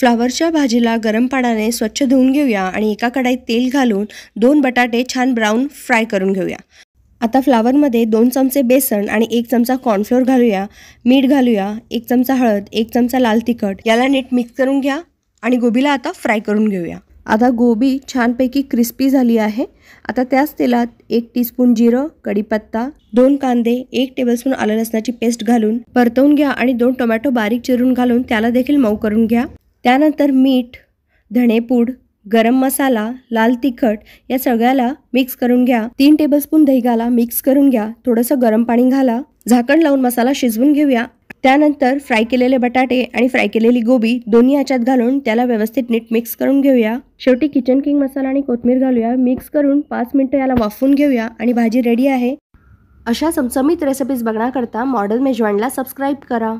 फ्लावरच्या भाजीला गरम पाण्याने स्वच्छ धुवून घेऊया आणि एका कढाईत तेल घालून दोन बटाटे छान ब्राऊन फ्राय करून घेऊया आता फ्लावरमध्ये दोन चमचे बेसन आणि एक चमचा कॉर्नफ्लोअर घालूया मीठ घालूया एक चमचा हळद एक चमचा लाल तिखट याला नीट मिक्स करून घ्या आणि गोबीला आता फ्राय करून घेऊया आता गोबी छानपैकी क्रिस्पी झाली आहे आता त्याच तेलात एक टीस्पून जिरं कढीपत्ता दोन कांदे एक टेबलस्पून आलं लसणाची पेस्ट घालून परतवून घ्या आणि दोन टोमॅटो बारीक चिरून घालून त्याला देखील मऊ करून घ्या त्यानंतर मीठ धणेपूड गरम मसाला लाल तिखट या सगळ्याला मिक्स करून घ्या तीन टेबलस्पून दही घाला मिक्स करून घ्या थोडंसं गरम पाणी घाला झाकण लावून मसाला शिजवून घेऊया त्यानंतर फ्राय केलेले बटाटे आणि फ्राय केलेली गोबी दोन्ही याच्यात घालून त्याला व्यवस्थित नीट मिक्स करून घेऊया शेवटी किचन किंग मसाला आणि कोथमीर घालूया मिक्स करून पाच मिनटं याला वाफून घेऊया आणि भाजी रेडी आहे अशा चमचमीत रेसिपीज बघण्याकरता मॉडल मेजवानला सबस्क्राईब करा